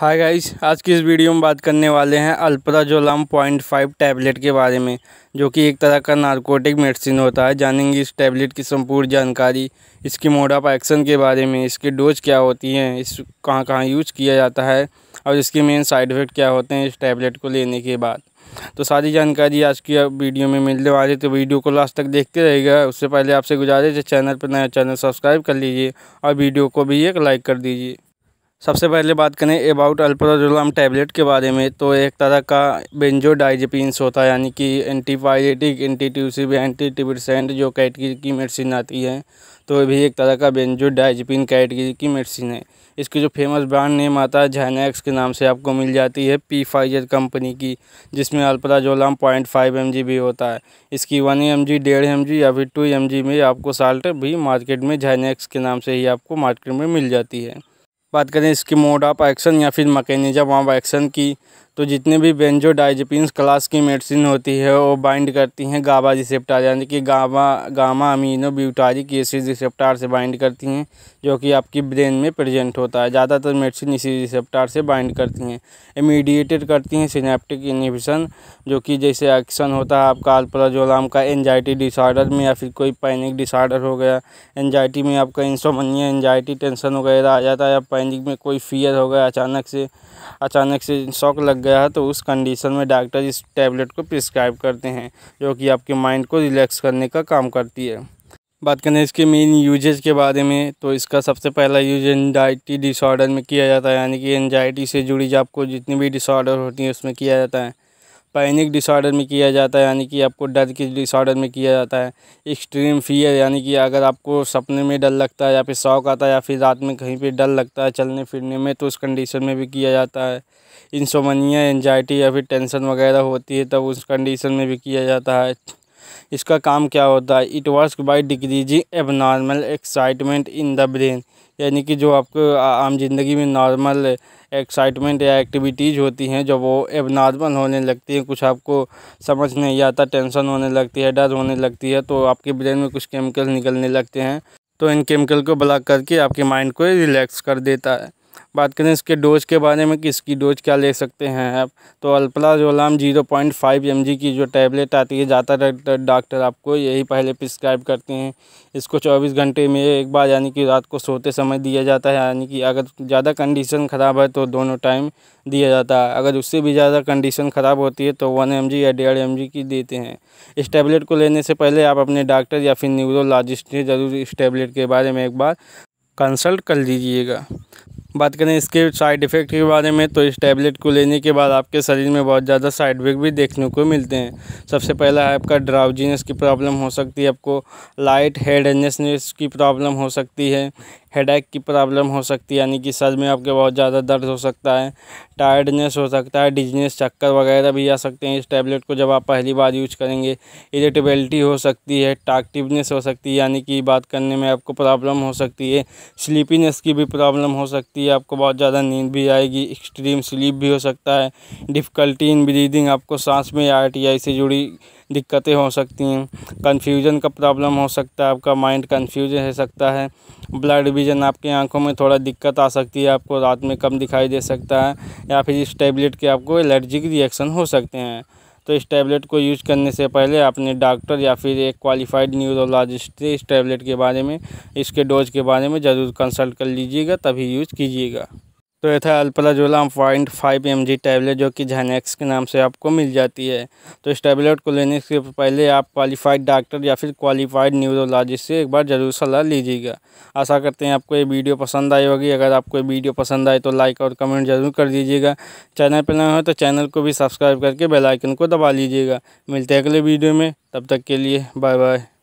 hi guys आज की इस वीडियो में बात करने वाले हैं अल्प्राजोलाम पॉइंट फाइव टैबलेट के बारे में जो कि एक तरह का नारकोटिक मेडिसिन होता है जानेंगे इस टैबलेट की संपूर्ण जानकारी इसकी मोड ऑफ एक्शन के बारे में इसकी डोज क्या होती है इस कहाँ कहाँ यूज किया जाता है और इसके मेन साइड इफ़ेक्ट क्या होते हैं इस टैबलेट को लेने के बाद तो सारी जानकारी आज की वीडियो में मिलने वाली है तो वीडियो को लास्ट तक देखते रहेगा उससे पहले आपसे गुजारिश है चैनल पर नया चैनल सब्सक्राइब कर लीजिए और वीडियो को भी एक लाइक कर दीजिए सबसे पहले बात करें अबाउट अल्प्राजुलाम टैबलेट के बारे में तो एक तरह का डाइजपिनस होता है यानी कि एंटीपायरेटिक एंटी ट्यूसिव एंटी टिबरसेंट जो कैटगरी की मेडिसिन आती है तो भी एक तरह का बेंजो डाइजपिन कैटगरी की मेडिसिन है इसकी जो फेमस ब्रांड नेम आता है जैनैक्स के नाम से आपको मिल जाती है पी फाइजर कंपनी की जिसमें alprazolam point five M G भी होता है इसकी वन एम जी डेढ़ एम जी या फिर टू एम जी में आपको साल्ट भी मार्केट में जैनैक्स के नाम से ही आपको मार्केट में मिल जाती है बात करें इसकी मोड ऑफ एक्शन या फिर मकैनिज्म ऑफ एक्शन की तो जितने भी बेंजोडाइजेपिन्स क्लास की मेडिसिन होती है वो बाइंड करती हैं गाबा रिसेप्टार यानी कि GABA gamma amino butyric acid receptor से बाइंड करती हैं जो कि आपकी ब्रेन में प्रेजेंट होता है ज़्यादातर मेडिसिन इसी रिसेप्टार से बाइंड करती हैं इमीडिएटेड करती हैं सिनेप्टिक इनिबिशन जो कि जैसे एक्शन होता है आपका अल्प्राजोलाम का एनजाइटी डिसऑर्डर में या फिर कोई पैनिक डिसऑर्डर हो गया एनजाइटी में आपका इंसोमनिया एनजाइटी टेंशन वगैरह आ जाता है या पैनिक में कोई फियर हो गया अचानक से अचानक से शौक लग गया गया है तो उस कंडीशन में डॉक्टर इस टैबलेट को प्रिस्क्राइब करते हैं जो कि आपके माइंड को रिलैक्स करने का काम करती है बात करें इसके मेन यूजेज के बारे में तो इसका सबसे पहला यूज एनजाइटी डिसऑर्डर में किया जाता है यानी कि एनजाइटी से जुड़ी आपको जितनी भी डिसऑर्डर होती है उसमें किया जाता है पैनिक डिसऑर्डर में किया जाता है यानी कि आपको डर के डिसऑर्डर में किया जाता है एक्सट्रीम फियर यानी कि अगर आपको सपने में डर लगता है या फिर शौक आता है या फिर रात में कहीं पे डर लगता है चलने फिरने में तो उस कंडीशन में भी किया जाता है इंसोमनिया एनजाइटी या फिर टेंशन वगैरह होती है तब उस कंडीशन में भी किया जाता है इसका काम क्या होता है it work by decreasing normal excitement in the brain यानी कि जो आपको आम जिंदगी में नॉर्मल एक्साइटमेंट या एक्टिविटीज़ होती हैं जब वो एब नॉर्मल होने लगती है कुछ आपको समझ नहीं आता टेंशन होने लगती है डर होने लगती है तो आपके ब्रेन में कुछ केमिकल निकलने लगते हैं तो इन केमिकल को ब्लॉक करके आपके माइंड को रिलैक्स कर देता है बात करें इसके डोज के बारे में कि इसकी डोज क्या ले सकते हैं आप तो alprazolam zero point five M की जो टैबलेट आती है ज़्यादातर डॉक्टर आपको यही पहले प्रिस्क्राइब करते हैं इसको चौबीस घंटे में एक बार यानी कि रात को सोते समय दिया जाता है यानी कि अगर ज़्यादा कंडीशन ख़राब है तो दोनों टाइम दिया जाता है अगर उससे भी ज़्यादा कंडीशन ख़राब होती है तो वन एम या डेढ़ एम की देते हैं इस टैबलेट को लेने से पहले आप अपने डॉक्टर या फिर न्यूरोलॉजिस्ट से ज़रूर इस टैबलेट के बारे में एक बार कंसल्ट कर लीजिएगा बात करें इसके साइड इफ़ेक्ट के बारे में तो इस टैबलेट को लेने के बाद आपके शरीर में बहुत ज़्यादा साइड इफेक्ट भी देखने को मिलते हैं सबसे पहला है आपका ड्राउजीनेस की प्रॉब्लम हो सकती है आपको लाइट हेडनेसनेस की प्रॉब्लम हो सकती है हेडेक की प्रॉब्लम हो सकती है यानी कि सर में आपके बहुत ज़्यादा दर्द हो सकता है टायर्डनेस हो सकता है डिजनेस चक्कर वगैरह भी आ सकते हैं इस टैबलेट को जब आप पहली बार यूज करेंगे इरेटेबिलिटी हो सकती है टाकटिवनेस हो सकती है यानी कि बात करने में आपको प्रॉब्लम हो सकती है स्लीपीनेस की भी प्रॉब्लम हो सकती है आपको बहुत ज़्यादा नींद भी आएगी एक्सट्रीम स्लीप भी हो सकता है डिफ़िकल्टी इन ब्रीदिंग आपको सांस में आर से जुड़ी दिक्कतें हो सकती हैं कन्फ्यूजन का प्रॉब्लम हो सकता है आपका माइंड कन्फ्यूज रह सकता है ब्लड विजन आपकी आंखों में थोड़ा दिक्कत आ सकती है आपको रात में कम दिखाई दे सकता है या फिर इस टैबलेट के आपको एलर्जिक रिएक्शन हो सकते हैं तो इस टैबलेट को यूज करने से पहले आपने डॉक्टर या फिर एक क्वालिफाइड न्यूरोलॉजिस्ट से इस टैबलेट के बारे में इसके डोज के बारे में ज़रूर कंसल्ट कर लीजिएगा तभी यूज़ कीजिएगा तो यह था alprazolam point five M G tablet जो कि जैनेक्स के नाम से आपको मिल जाती है तो इस टैबलेट को लेने से पहले आप क्वालिफाइड डॉक्टर या फिर क्वालिफाइड न्यूरोलॉजिस्ट से एक बार ज़रूर सलाह लीजिएगा आशा करते हैं आपको ये वीडियो पसंद आई होगी अगर आपको ये वीडियो पसंद आए तो लाइक और कमेंट ज़रूर कर दीजिएगा चैनल पर ना हो तो चैनल को भी सब्सक्राइब करके बेलाइकन को दबा लीजिएगा मिलते हैं अगले वीडियो में तब तक के लिए बाय बाय